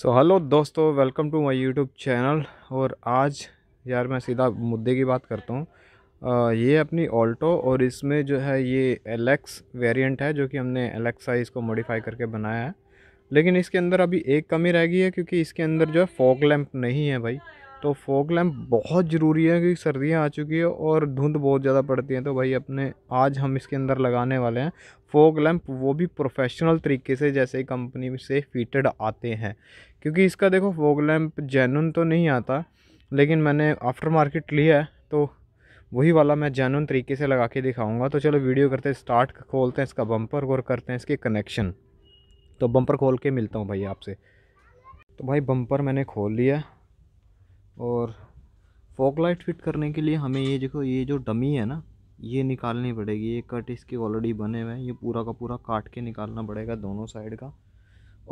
सो hello दोस्तों welcome to my YouTube channel और आज यार मैं सीधा मुद्दे की बात करता हूँ ये अपनी ऑल्टो और इसमें जो है ये एलेक्स वेरिएंट है जो कि हमने एलेक्सा इसको मॉडिफाई करके बनाया है लेकिन इसके अंदर अभी एक कमी रह गई है क्योंकि इसके अंदर जो है फॉग लैम्प नहीं है भाई तो फोक लैम्प बहुत ज़रूरी है क्योंकि सर्दियाँ आ चुकी है और धुंध बहुत ज़्यादा पड़ती है तो भाई अपने आज हम इसके अंदर लगाने वाले हैं फोक लैम्प वो भी प्रोफेशनल तरीके से जैसे कंपनी से फिटेड आते हैं क्योंकि इसका देखो फोक लैम्प जैनुन तो नहीं आता लेकिन मैंने आफ्टर मार्केट लिया है तो वही वाला मैं जैनुन तरीके से लगा के दिखाऊँगा तो चलो वीडियो करते हैं स्टार्ट खोलते हैं इसका बम्पर और करते हैं इसके कनेक्शन तो बम्पर खोल के मिलता हूँ भाई आपसे तो भाई बम्पर मैंने खोल लिया और फॉक लाइट फिट करने के लिए हमें ये देखो ये जो डमी है ना ये निकालनी पड़ेगी ये कट इसके ऑलरेडी बने हुए हैं ये पूरा का पूरा काट के निकालना पड़ेगा दोनों साइड का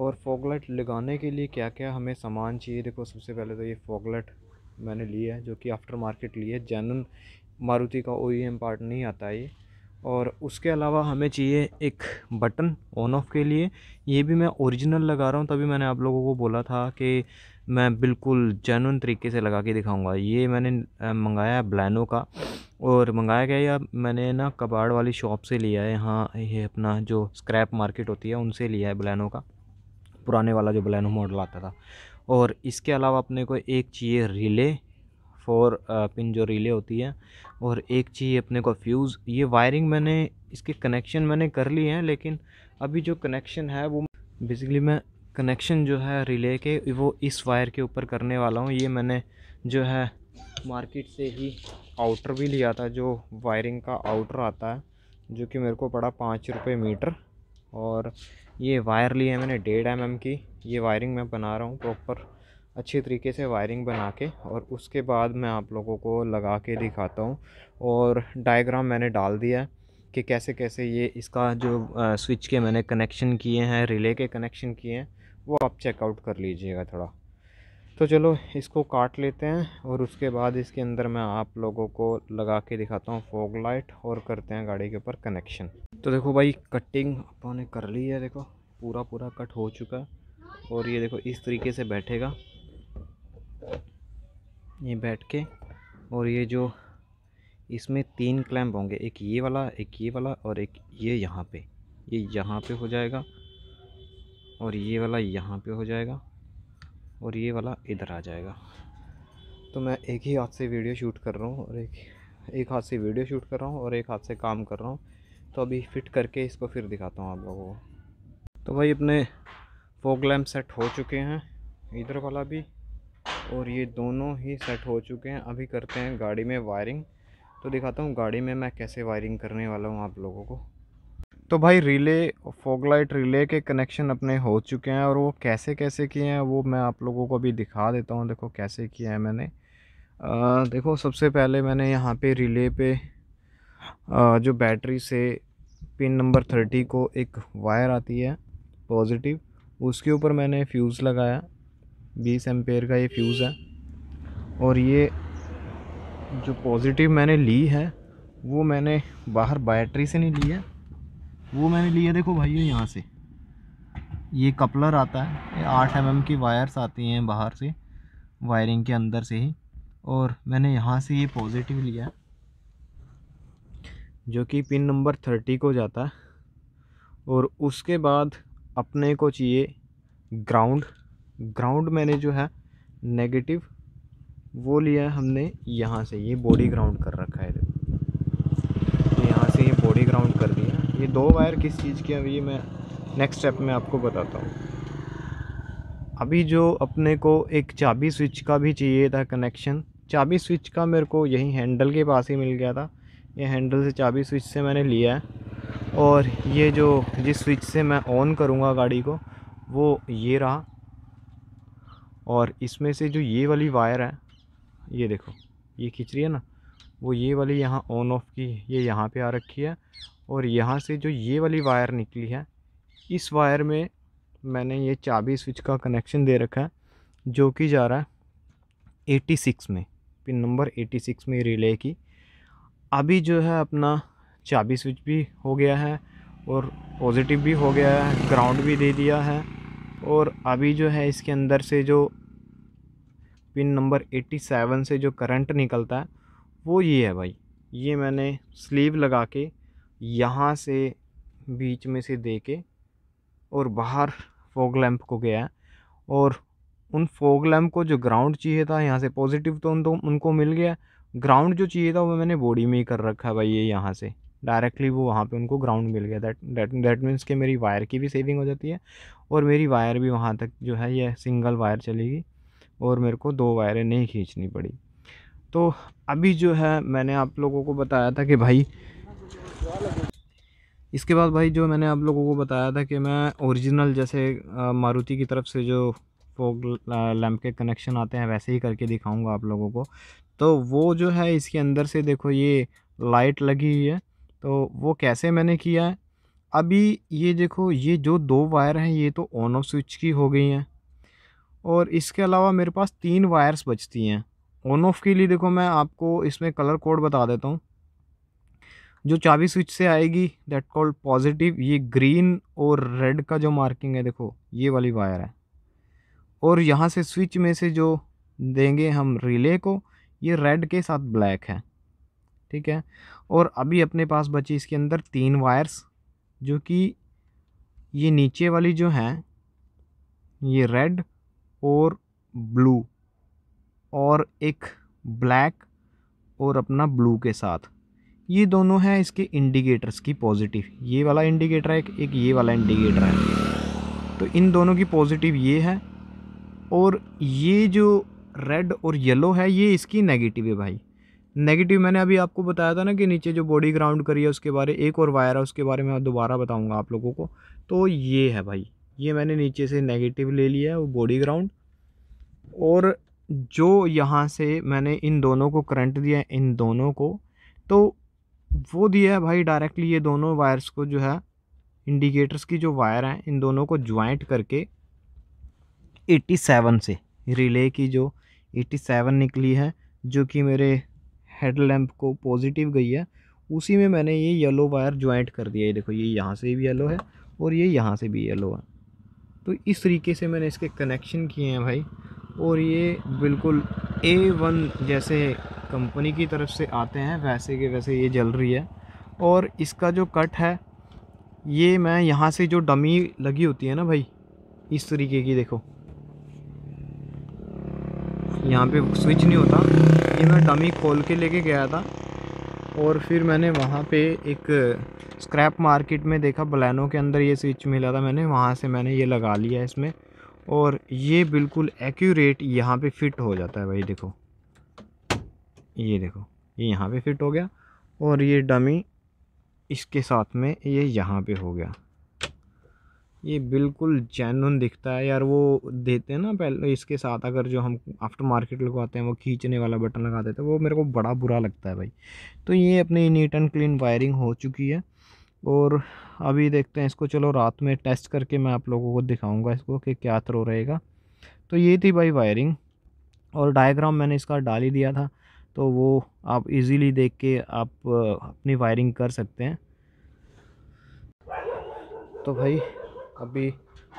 और फॉक लाइट लगाने के लिए क्या क्या हमें सामान चाहिए देखो सबसे पहले तो ये फॉक लाइट मैंने लिया है जो कि आफ्टर मार्केट लिया है जैनन मारुति का ओ पार्ट e नहीं आता है ये और उसके अलावा हमें चाहिए एक बटन ऑन ऑफ के लिए ये भी मैं ओरिजिनल लगा रहा हूँ तभी मैंने आप लोगों को बोला था कि मैं बिल्कुल जैनून तरीके से लगा के दिखाऊंगा ये मैंने मंगाया ब्लैनो का और मंगाया गया या मैंने ना कबाड़ वाली शॉप से लिया है यहाँ ये अपना जो स्क्रैप मार्केट होती है उनसे लिया है ब्लैनो का पुराने वाला जो ब्लैनो मॉडल आता था और इसके अलावा अपने को एक चाहिए रिले फोर पिन जो रिले होती है और एक चाहिए अपने को फ्यूज़ ये वायरिंग मैंने इसके कनेक्शन मैंने कर लिए हैं लेकिन अभी जो कनेक्शन है वो बेसिकली मैं कनेक्शन जो है रिले के वो इस वायर के ऊपर करने वाला हूँ ये मैंने जो है मार्केट से ही आउटर भी लिया था जो वायरिंग का आउटर आता है जो कि मेरे को पड़ा पाँच रुपये मीटर और ये वायर ली है मैंने डेढ़ एम mm की ये वायरिंग मैं बना रहा हूँ प्रॉपर अच्छे तरीके से वायरिंग बना के और उसके बाद मैं आप लोगों को लगा के दिखाता हूँ और डायग्राम मैंने डाल दिया है कि कैसे कैसे ये इसका जो स्विच के मैंने कनेक्शन किए हैं रिले के कनेक्शन किए हैं वो आप चेकआउट कर लीजिएगा थोड़ा तो चलो इसको काट लेते हैं और उसके बाद इसके अंदर मैं आप लोगों को लगा के दिखाता हूँ फोग लाइट और करते हैं गाड़ी के ऊपर कनेक्शन तो देखो भाई कटिंग अपन ने कर ली है देखो पूरा पूरा कट हो चुका है और ये देखो इस तरीके से बैठेगा ये बैठ के और ये जो इसमें तीन क्लैम्प होंगे एक ये वाला एक ये वाला और एक ये यहाँ पे ये यहाँ पे हो जाएगा और ये वाला यहाँ पे हो जाएगा और ये वाला इधर आ जाएगा तो मैं एक ही हाथ से वीडियो शूट कर रहा हूँ और एक एक हाथ से वीडियो शूट कर रहा हूँ और एक हाथ से काम कर रहा हूँ तो अभी फिट करके इसको फिर दिखाता हूँ आप लोगों को तो भाई अपने फोक लैम्प सेट हो चुके हैं इधर वाला भी और ये दोनों ही सेट हो चुके हैं अभी करते हैं गाड़ी में वायरिंग तो दिखाता हूँ गाड़ी में मैं कैसे वायरिंग करने वाला हूँ आप लोगों को तो भाई रिले फोगलाइट रिले के कनेक्शन अपने हो चुके हैं और वो कैसे कैसे किए हैं वो मैं आप लोगों को भी दिखा देता हूँ देखो कैसे किया है मैंने आ, देखो सबसे पहले मैंने यहाँ पे रिले पे आ, जो बैटरी से पिन नंबर थर्टी को एक वायर आती है पॉजिटिव उसके ऊपर मैंने फ्यूज़ लगाया बीस एम्पेयर का ये फ्यूज़ है और ये जो पॉजिटिव मैंने ली है वो मैंने बाहर बैटरी से नहीं ली है वो मैंने लिया देखो भाई यहाँ से ये कपलर आता है आठ एम एम की वायर्स आती हैं बाहर से वायरिंग के अंदर से ही और मैंने यहाँ से ये पॉजिटिव लिया जो कि पिन नंबर थर्टी को जाता है और उसके बाद अपने को चाहिए ग्राउंड ग्राउंड मैंने जो है नेगेटिव वो लिया हमने यहाँ से ये बॉडी ग्राउंड कर रखा है ये दो वायर किस चीज़ के हैं ये मैं नेक्स्ट स्टेप में आपको बताता हूँ अभी जो अपने को एक चाबी स्विच का भी चाहिए था कनेक्शन चाबी स्विच का मेरे को यही हैंडल के पास ही मिल गया था ये हैंडल से चाबी स्विच से मैंने लिया है और ये जो जिस स्विच से मैं ऑन करूँगा गाड़ी को वो ये रहा और इसमें से जो ये वाली वायर है ये देखो ये खिंच रही है ना वो ये वाली यहाँ ऑन ऑफ की ये यहाँ पे आ रखी है और यहाँ से जो ये वाली वायर निकली है इस वायर में मैंने ये चाबी स्विच का कनेक्शन दे रखा है जो कि जा रहा है 86 में पिन नंबर 86 में रिले की अभी जो है अपना चाबी स्विच भी हो गया है और पॉजिटिव भी हो गया है ग्राउंड भी दे दिया है और अभी जो है इसके अंदर से जो पिन नंबर 87 से जो करंट निकलता है वो ये है भाई ये मैंने स्लीव लगा के यहाँ से बीच में से दे के और बाहर फोग लैम्प को गया और उन फोग लैम्प को जो ग्राउंड चाहिए था यहाँ से पॉजिटिव तो उन तो उनको मिल गया ग्राउंड जो चाहिए था वो मैंने बॉडी में ही कर रखा है भाई ये यहाँ से डायरेक्टली वो वहाँ पे उनको ग्राउंड मिल गया दैट दैट दैट मीन्स कि मेरी वायर की भी सेविंग हो जाती है और मेरी वायर भी वहाँ तक जो है ये सिंगल वायर चलेगी और मेरे को दो वायरें नहीं खींचनी पड़ी तो अभी जो है मैंने आप लोगों को बताया था कि भाई इसके बाद भाई जो मैंने आप लोगों को बताया था कि मैं ओरिजिनल जैसे मारुति की तरफ से जो फोक लैम्प के कनेक्शन आते हैं वैसे ही करके दिखाऊंगा आप लोगों को तो वो जो है इसके अंदर से देखो ये लाइट लगी हुई है तो वो कैसे मैंने किया है अभी ये देखो ये जो दो वायर हैं ये तो ऑन ऑफ स्विच की हो गई हैं और इसके अलावा मेरे पास तीन वायर्स बचती हैं ऑन ऑफ के लिए देखो मैं आपको इसमें कलर कोड बता देता हूँ जो चाबी स्विच से आएगी दैट कॉल्ड पॉजिटिव ये ग्रीन और रेड का जो मार्किंग है देखो ये वाली वायर है और यहाँ से स्विच में से जो देंगे हम रिले को ये रेड के साथ ब्लैक है ठीक है और अभी अपने पास बची इसके अंदर तीन वायर्स जो कि ये नीचे वाली जो हैं ये रेड और ब्लू और एक ब्लैक और अपना ब्लू के साथ ये दोनों हैं इसके इंडिकेटर्स की पॉजिटिव ये वाला इंडिकेटर है एक ये वाला इंडिकेटर है तो इन दोनों की पॉजिटिव ये है और ये जो रेड और येलो है ये इसकी नेगेटिव है भाई नेगेटिव मैंने अभी आपको बताया था ना कि नीचे जो बॉडी ग्राउंड करी है उसके बारे एक और वायर है उसके बारे में दोबारा बताऊँगा आप लोगों को तो ये है भाई ये मैंने नीचे से नेगेटिव ले लिया है वो बॉडी ग्राउंड और जो यहाँ से मैंने इन दोनों को करंट दिया है इन दोनों को तो वो दिया है भाई डायरेक्टली ये दोनों वायर्स को जो है इंडिकेटर्स की जो वायर हैं इन दोनों को ज्वाइंट करके 87 से रिले की जो 87 निकली है जो कि मेरे हेड लैम्प को पॉजिटिव गई है उसी में मैंने ये येलो वायर ज्वाइंट कर दिया है देखो ये यहाँ से भी येलो है और ये यहाँ से भी येलो है तो इस तरीके से मैंने इसके कनेक्शन किए हैं भाई और ये बिल्कुल ए वन जैसे कंपनी की तरफ से आते हैं वैसे के वैसे ये जल रही है और इसका जो कट है ये मैं यहाँ से जो डमी लगी होती है ना भाई इस तरीके की देखो यहाँ पे स्विच नहीं होता ये मैं डमी खोल के लेके गया था और फिर मैंने वहाँ पे एक स्क्रैप मार्केट में देखा बलैनो के अंदर ये स्विच मिला था मैंने वहाँ से मैंने ये लगा लिया इसमें और ये बिल्कुल एक्यूरेट यहाँ पे फिट हो जाता है भाई देखो ये देखो ये यहाँ पे फिट हो गया और ये डमी इसके साथ में ये यहाँ पे हो गया ये बिल्कुल जैन दिखता है यार वो देते हैं ना पहले इसके साथ अगर जो हम आफ्टर मार्केट लगवाते हैं वो खींचने वाला बटन लगा देते हैं वो मेरे को बड़ा बुरा लगता है भाई तो ये अपनी नीट एंड क्लीन वायरिंग हो चुकी है और अभी देखते हैं इसको चलो रात में टेस्ट करके मैं आप लोगों को दिखाऊँगा इसको कि क्या थ्रो रहेगा तो ये थी भाई वायरिंग और डायग्राम मैंने इसका डाल ही दिया था तो वो आप इजीली देख के आप अपनी वायरिंग कर सकते हैं तो भाई अभी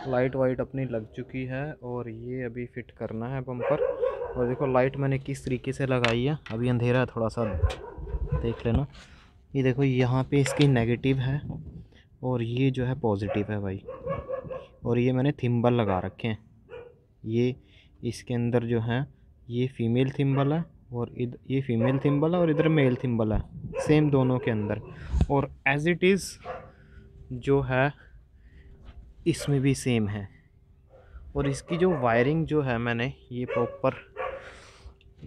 लाइट वाइट अपनी लग चुकी है और ये अभी फिट करना है बम्पर और देखो लाइट मैंने किस तरीके से लगाई है अभी अंधेरा है थोड़ा सा देख लेना ये देखो यहाँ पे इसकी नेगेटिव है और ये जो है पॉजिटिव है भाई और ये मैंने थिम्बल लगा रखे हैं ये इसके अंदर जो है ये फीमेल थिम्बल है और इधर ये फीमेल थिम्बल है और इधर मेल थिम्बल है सेम दोनों के अंदर और एज इट इज़ जो है इसमें भी सेम है और इसकी जो वायरिंग जो है मैंने ये प्रॉपर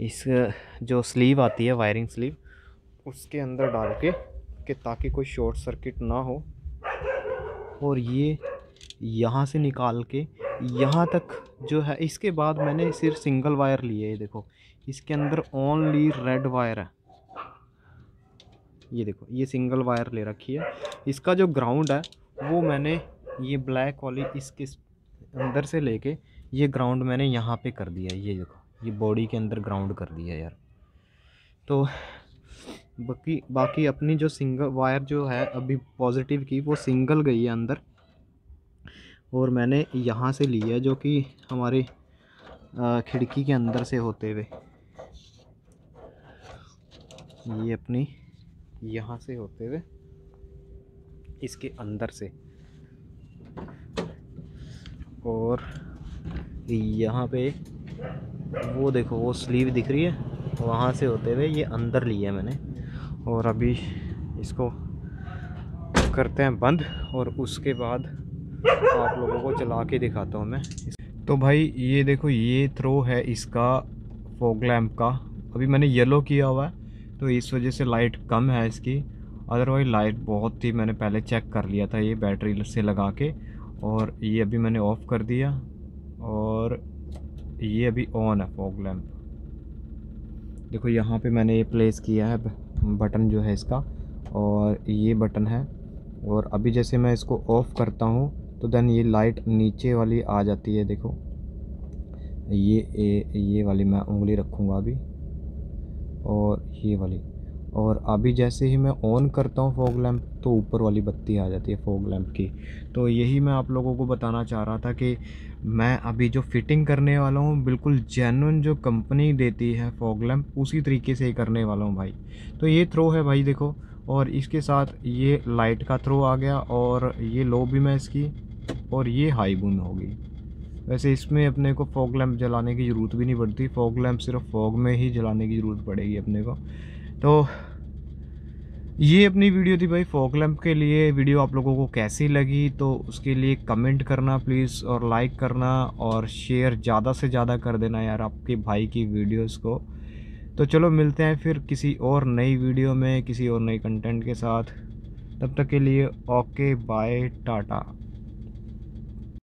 इस जो स्लीव आती है वायरिंग स्लीव उसके अंदर डाल के कि ताकि कोई शॉर्ट सर्किट ना हो और ये यहाँ से निकाल के यहाँ तक जो है इसके बाद मैंने सिर्फ सिंगल वायर लिए ये देखो इसके अंदर ओनली रेड वायर है ये देखो ये सिंगल वायर ले रखी है इसका जो ग्राउंड है वो मैंने ये ब्लैक वाली इसके अंदर से लेके ये ग्राउंड मैंने यहाँ पे कर दिया ये देखो ये बॉडी के अंदर ग्राउंड कर दिया यार तो बाकी बाकी अपनी जो सिंगल वायर जो है अभी पॉजिटिव की वो सिंगल गई है अंदर और मैंने यहाँ से लिया है जो कि हमारे खिड़की के अंदर से होते हुए ये अपनी यहाँ से होते हुए इसके अंदर से और यहाँ पे वो देखो वो स्लीव दिख रही है वहाँ से होते हुए ये अंदर लिया मैंने और अभी इसको करते हैं बंद और उसके बाद आप लोगों को चला के दिखाता हूँ मैं तो भाई ये देखो ये थ्रो है इसका फोक लैम्प का अभी मैंने येलो किया हुआ है तो इस वजह से लाइट कम है इसकी अदरवाइज लाइट बहुत ही मैंने पहले चेक कर लिया था ये बैटरी से लगा के और ये अभी मैंने ऑफ़ कर दिया और ये अभी ऑन है फोक लैम्प देखो यहाँ पे मैंने ये प्लेस किया है बटन जो है इसका और ये बटन है और अभी जैसे मैं इसको ऑफ़ करता हूँ तो देन ये लाइट नीचे वाली आ जाती है देखो ये ए, ये वाली मैं उंगली रखूँगा अभी और ये वाली और अभी जैसे ही मैं ऑन करता हूँ फॉग लैंप तो ऊपर वाली बत्ती आ जाती है फॉग लैंप की तो यही मैं आप लोगों को बताना चाह रहा था कि मैं अभी जो फिटिंग करने वाला हूँ बिल्कुल जेनुअन जो कंपनी देती है फॉग लैंप उसी तरीके से ही करने वाला हूँ भाई तो ये थ्रो है भाई देखो और इसके साथ ये लाइट का थ्रो आ गया और ये लो भी मैं इसकी और ये हाई बूंद होगी वैसे इसमें अपने को फॉग लैम्प जलाने की ज़रूरत भी नहीं पड़ती फॉग लैम्प सिर्फ फॉग में ही जलाने की ज़रूरत पड़ेगी अपने को तो ये अपनी वीडियो थी भाई फॉग लैम्प के लिए वीडियो आप लोगों को कैसी लगी तो उसके लिए कमेंट करना प्लीज़ और लाइक करना और शेयर ज़्यादा से ज़्यादा कर देना यार आपके भाई की वीडियोज़ को तो चलो मिलते हैं फिर किसी और नई वीडियो में किसी और नई कंटेंट के साथ तब तक के लिए ओके बाय टाटा